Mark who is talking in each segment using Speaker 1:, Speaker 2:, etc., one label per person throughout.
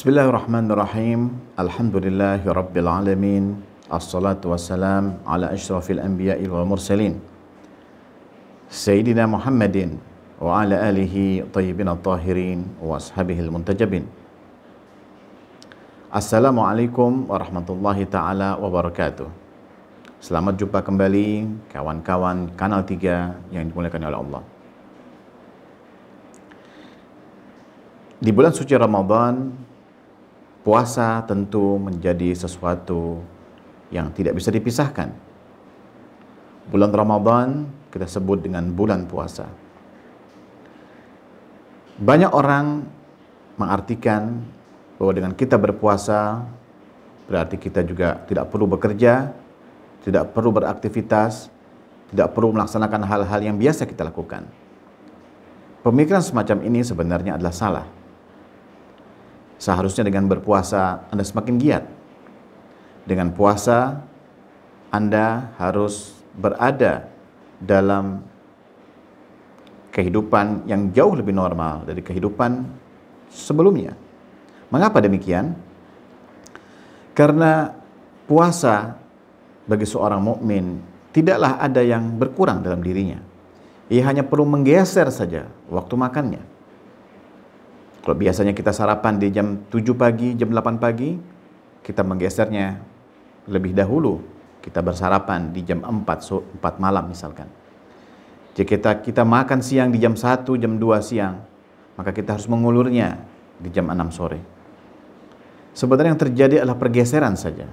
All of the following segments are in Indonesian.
Speaker 1: Bismillahirrahmanirrahim. Alhamdulillahi rabbil alamin. Assalatu wassalam ala asyrafil anbiya'i wal mursalin. Sayyidina Muhammadin wa ala alihi tayyibin at-tahirin wa muntajabin. Assalamualaikum warahmatullahi taala wabarakatuh. Selamat jumpa kembali kawan-kawan Kanal 3 yang dimuliakan oleh Allah. Di bulan suci Ramadan, puasa tentu menjadi sesuatu yang tidak bisa dipisahkan. Bulan Ramadan kita sebut dengan bulan puasa. Banyak orang mengartikan bahwa dengan kita berpuasa berarti kita juga tidak perlu bekerja, tidak perlu beraktivitas, tidak perlu melaksanakan hal-hal yang biasa kita lakukan. Pemikiran semacam ini sebenarnya adalah salah. Seharusnya dengan berpuasa Anda semakin giat. Dengan puasa Anda harus berada dalam kehidupan yang jauh lebih normal dari kehidupan sebelumnya. Mengapa demikian? Karena puasa bagi seorang mukmin tidaklah ada yang berkurang dalam dirinya. Ia hanya perlu menggeser saja waktu makannya. Kalau biasanya kita sarapan di jam 7 pagi, jam 8 pagi, kita menggesernya lebih dahulu. Kita bersarapan di jam 4, so, 4 malam misalkan. Jika kita, kita makan siang di jam 1, jam 2 siang, maka kita harus mengulurnya di jam 6 sore. Sebenarnya yang terjadi adalah pergeseran saja.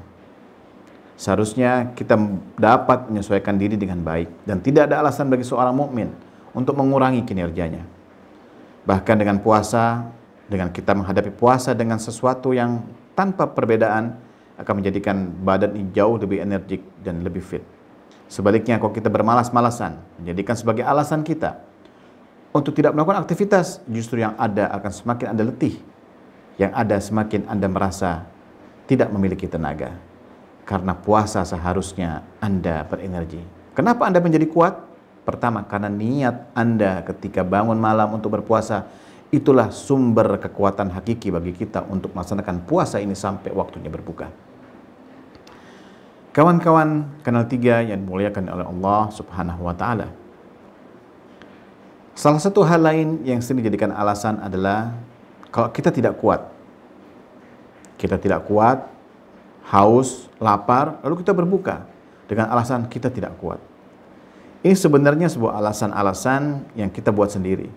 Speaker 1: Seharusnya kita dapat menyesuaikan diri dengan baik dan tidak ada alasan bagi seorang mukmin untuk mengurangi kinerjanya. Bahkan dengan puasa, dengan kita menghadapi puasa dengan sesuatu yang tanpa perbedaan akan menjadikan badan ini jauh lebih energik dan lebih fit. Sebaliknya kalau kita bermalas-malasan, menjadikan sebagai alasan kita untuk tidak melakukan aktivitas, justru yang ada akan semakin Anda letih. Yang ada semakin Anda merasa tidak memiliki tenaga. Karena puasa seharusnya Anda berenergi. Kenapa Anda menjadi kuat? Pertama, karena niat Anda ketika bangun malam untuk berpuasa itulah sumber kekuatan hakiki bagi kita untuk melaksanakan puasa ini sampai waktunya berbuka. Kawan-kawan kanal tiga yang dimuliakan oleh Allah Subhanahu wa taala. Salah satu hal lain yang sering dijadikan alasan adalah kalau kita tidak kuat. Kita tidak kuat, haus, lapar, lalu kita berbuka dengan alasan kita tidak kuat. Ini sebenarnya sebuah alasan-alasan yang kita buat sendiri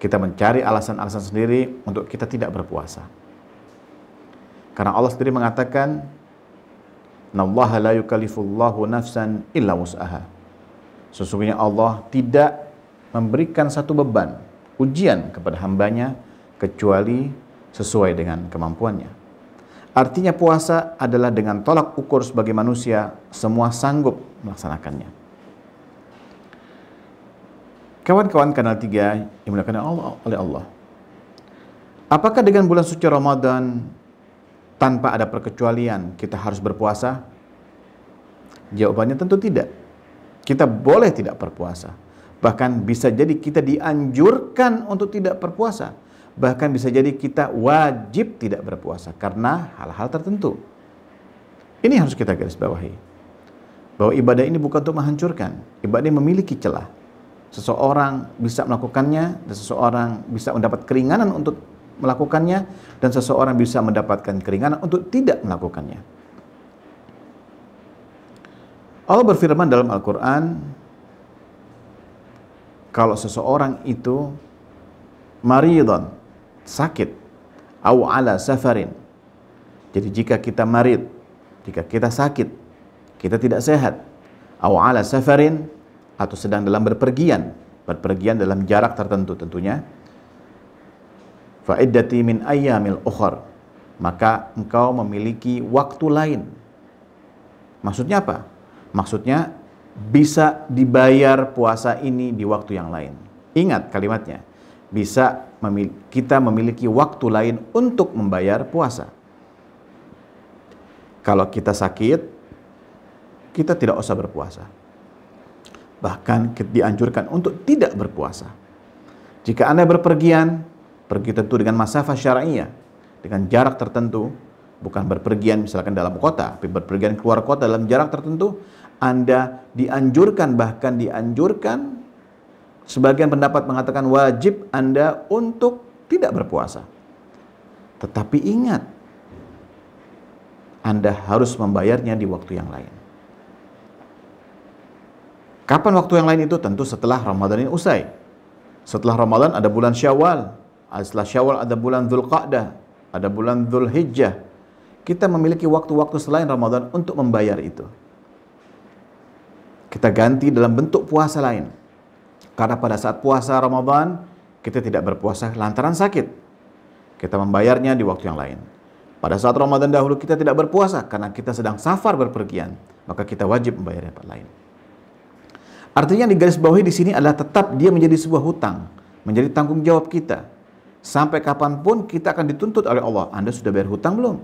Speaker 1: kita mencari alasan-alasan sendiri untuk kita tidak berpuasa. Karena Allah sendiri mengatakan, "Nallaha la yukallifullahu nafsan illa wus'aha." Sesungguhnya Allah tidak memberikan satu beban, ujian kepada hambanya kecuali sesuai dengan kemampuannya. Artinya puasa adalah dengan tolak ukur sebagai manusia semua sanggup melaksanakannya. Kawan-kawan Kanal 3 yang Allah oleh Allah. Apakah dengan bulan suci Ramadan tanpa ada perkecualian kita harus berpuasa? Jawabannya tentu tidak. Kita boleh tidak berpuasa. Bahkan bisa jadi kita dianjurkan untuk tidak berpuasa. Bahkan bisa jadi kita wajib tidak berpuasa karena hal-hal tertentu. Ini harus kita garis bawahi. Bahwa ibadah ini bukan untuk menghancurkan. Ibadah ini memiliki celah seseorang bisa melakukannya dan seseorang bisa mendapat keringanan untuk melakukannya dan seseorang bisa mendapatkan keringanan untuk tidak melakukannya. Allah berfirman dalam Al-Qur'an kalau seseorang itu maridon, sakit, au ala safarin. Jadi jika kita marid, jika kita sakit, kita tidak sehat, au ala safarin, atau sedang dalam berpergian, berpergian dalam jarak tertentu tentunya. Fa'iddati min ayyamil ukhar. Maka engkau memiliki waktu lain. Maksudnya apa? Maksudnya bisa dibayar puasa ini di waktu yang lain. Ingat kalimatnya. Bisa kita memiliki waktu lain untuk membayar puasa. Kalau kita sakit, kita tidak usah berpuasa bahkan dianjurkan untuk tidak berpuasa. Jika Anda berpergian, pergi tentu dengan masafah syariah, dengan jarak tertentu, bukan berpergian misalkan dalam kota, tapi berpergian keluar kota dalam jarak tertentu, Anda dianjurkan bahkan dianjurkan sebagian pendapat mengatakan wajib Anda untuk tidak berpuasa. Tetapi ingat, Anda harus membayarnya di waktu yang lain. Kapan waktu yang lain itu? Tentu setelah Ramadan ini usai. Setelah Ramadan ada bulan Syawal, setelah Syawal ada bulan Dzulqa'dah, ada bulan Dzulhijjah. Kita memiliki waktu-waktu selain Ramadan untuk membayar itu. Kita ganti dalam bentuk puasa lain. Karena pada saat puasa Ramadan, kita tidak berpuasa lantaran sakit. Kita membayarnya di waktu yang lain. Pada saat Ramadan dahulu kita tidak berpuasa karena kita sedang safar berpergian, maka kita wajib membayarnya lain. Artinya yang digaris bawahi di sini adalah tetap dia menjadi sebuah hutang, menjadi tanggung jawab kita. Sampai kapanpun kita akan dituntut oleh Allah. Anda sudah bayar hutang belum?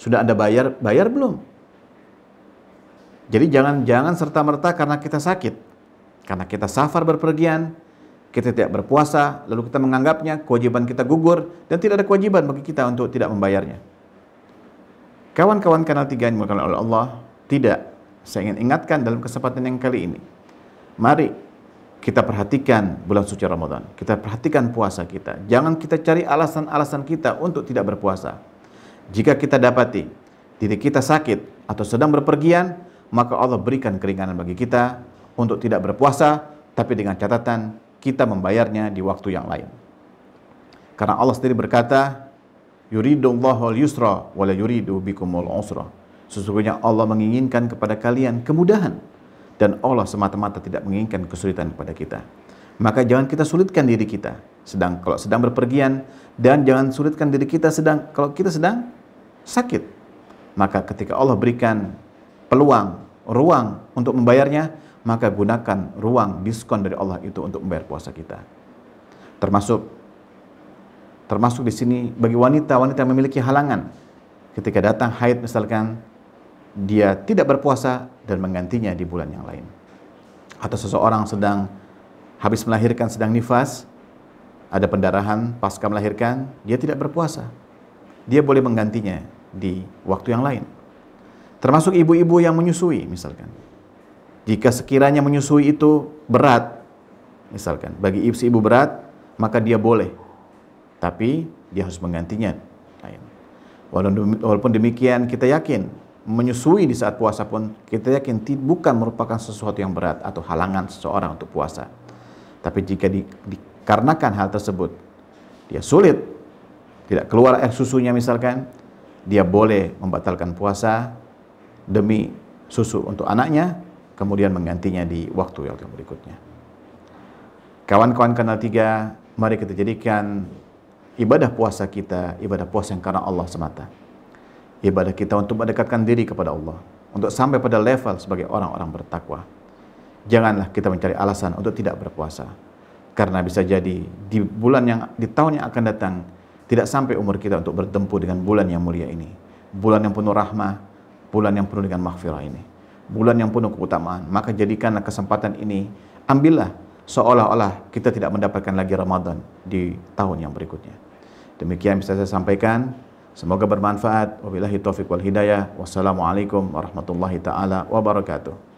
Speaker 1: Sudah Anda bayar bayar belum? Jadi jangan jangan serta merta karena kita sakit, karena kita safar berpergian, kita tidak berpuasa, lalu kita menganggapnya kewajiban kita gugur dan tidak ada kewajiban bagi kita untuk tidak membayarnya. Kawan-kawan Kanal tiga yang oleh Allah, tidak. Saya ingin ingatkan dalam kesempatan yang kali ini. Mari kita perhatikan bulan suci Ramadan. Kita perhatikan puasa kita. Jangan kita cari alasan-alasan kita untuk tidak berpuasa. Jika kita dapati diri kita sakit atau sedang berpergian, maka Allah berikan keringanan bagi kita untuk tidak berpuasa, tapi dengan catatan kita membayarnya di waktu yang lain. Karena Allah sendiri berkata, Yuridullahu al-yusra wa la yuridu bikumul usra. Sesungguhnya Allah menginginkan kepada kalian kemudahan dan Allah semata-mata tidak menginginkan kesulitan kepada kita. Maka jangan kita sulitkan diri kita sedang kalau sedang berpergian dan jangan sulitkan diri kita sedang kalau kita sedang sakit. Maka ketika Allah berikan peluang, ruang untuk membayarnya, maka gunakan ruang diskon dari Allah itu untuk membayar puasa kita. Termasuk termasuk di sini bagi wanita-wanita yang memiliki halangan ketika datang haid misalkan dia tidak berpuasa dan menggantinya di bulan yang lain. Atau seseorang sedang habis melahirkan sedang nifas, ada pendarahan pasca melahirkan, dia tidak berpuasa. Dia boleh menggantinya di waktu yang lain. Termasuk ibu-ibu yang menyusui misalkan. Jika sekiranya menyusui itu berat, misalkan bagi ibu ibu berat, maka dia boleh. Tapi dia harus menggantinya. Walaupun demikian kita yakin menyusui di saat puasa pun kita yakin bukan merupakan sesuatu yang berat atau halangan seseorang untuk puasa. Tapi jika di, dikarenakan hal tersebut dia sulit tidak keluar air susunya misalkan, dia boleh membatalkan puasa demi susu untuk anaknya, kemudian menggantinya di waktu yang berikutnya. Kawan-kawan kanal tiga, mari kita jadikan ibadah puasa kita, ibadah puasa yang karena Allah semata ibadah kita untuk mendekatkan diri kepada Allah, untuk sampai pada level sebagai orang-orang bertakwa. Janganlah kita mencari alasan untuk tidak berpuasa. Karena bisa jadi di bulan yang di tahun yang akan datang tidak sampai umur kita untuk bertempur dengan bulan yang mulia ini. Bulan yang penuh rahmah, bulan yang penuh dengan maghfirah ini. Bulan yang penuh keutamaan. Maka jadikanlah kesempatan ini, ambillah seolah-olah kita tidak mendapatkan lagi Ramadan di tahun yang berikutnya. Demikian bisa saya sampaikan. Semoga bermanfaat. Wabillahi taufiq wal hidayah. Wassalamualaikum warahmatullahi taala wabarakatuh.